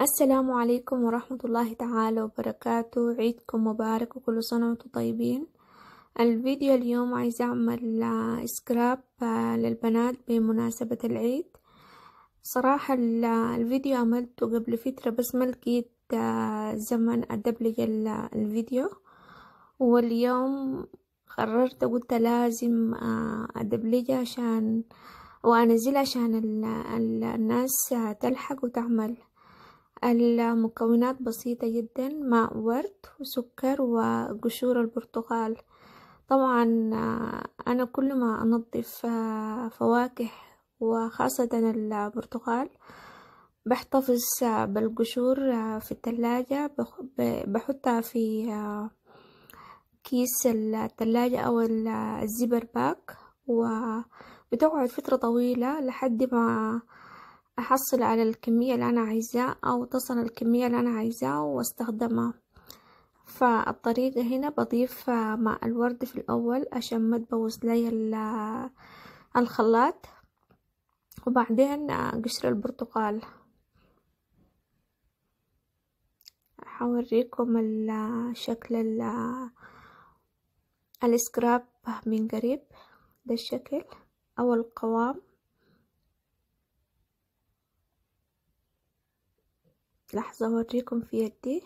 السلام عليكم ورحمة الله تعالى وبركاته عيدكم مبارك وكل سنة وانتم طيبين الفيديو اليوم عايزة أعمل سكراب آه، آه، للبنات بمناسبة العيد صراحة آه، الفيديو عملته قبل فترة بس ما لقيت زمن أدبلج الفيديو واليوم قررت قلت لازم أدبلجه عشان وانزل عشان الناس تلحق وتعمل المكونات بسيطة جدا ماء ورد وسكر وقشور البرتقال طبعا آه، أنا كل ما أنظف آه، فواكه وخاصة البرتقال بحتفظ آه، بالقشور في الثلاجة بحطها في كيس الثلاجة أو الزبر باك وبتقعد فترة طويلة لحد ما أحصل على الكمية اللي أنا عايزاه أو تصل الكمية اللي أنا عايزاه واستخدمها فالطريقة هنا بضيف ماء الورد في الأول عشان ما تبوظ لي الخلاط وبعدين قشر البرتقال حوريكم الشكل السكراب من قريب ده الشكل أو القوام لحظة اوريكم في يدي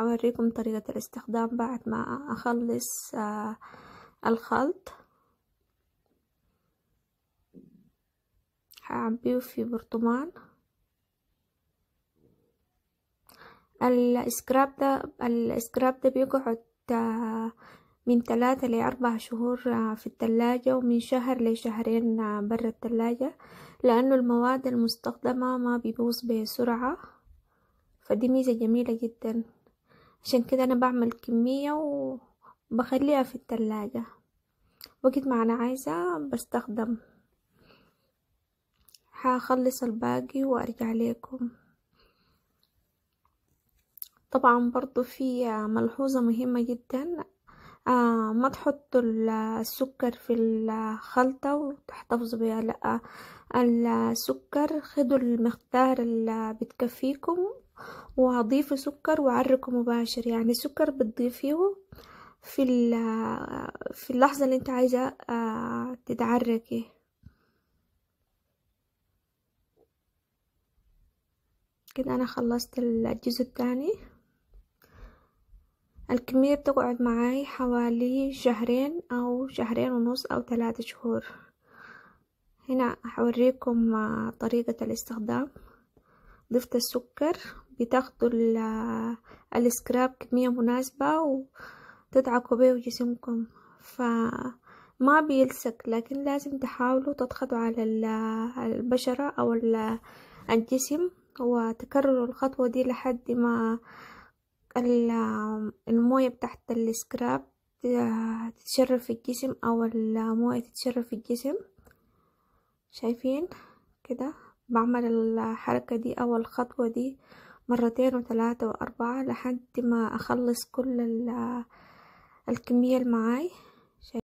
هوريكم طريقة الاستخدام بعد ما اخلص آه، الخلط هعبيه في برطمان السكراب ده الاسكراب ده بيقعد آه، من ثلاثة لأربع شهور آه، في الثلاجة ومن شهر لشهرين آه، برا الثلاجة لأنه المواد المستخدمة ما بيبوظ بسرعة فدي ميزة جميلة جدا عشان كده أنا بعمل كمية وبخليها في الثلاجة وقت ما أنا عايزة بستخدم هخلص الباقي وأرجع لكم طبعا برضو في آه، ملحوظة مهمة جدا آه، ما تحط السكر في الخلطة وتحتفظ بها لأ السكر خدوا المقدار اللي بتكفيكم وضيفوا سكر وعركوا مباشر يعني السكر بتضيفيه في في اللحظة اللي انت عايزة آه، تتعركي كده انا خلصت الجزء الثاني الكمية بتقعد معاي حوالي شهرين أو شهرين ونص أو ثلاثة شهور هنا هوريكم طريقة الاستخدام ضفت السكر بتاخدوا السكراب كمية مناسبة وتدعكوا بيه جسمكم فما بيلسك لكن لازم تحاولوا تضغطوا على البشرة أو الجسم وتكرروا الخطوة دي لحد ما الموية بتاعت السكراب تتشرب في الجسم او الموية تتشرب في الجسم شايفين كده بعمل الحركة دي او الخطوة دي مرتين وثلاثة واربعة لحد ما اخلص كل الكمية المعاي معاي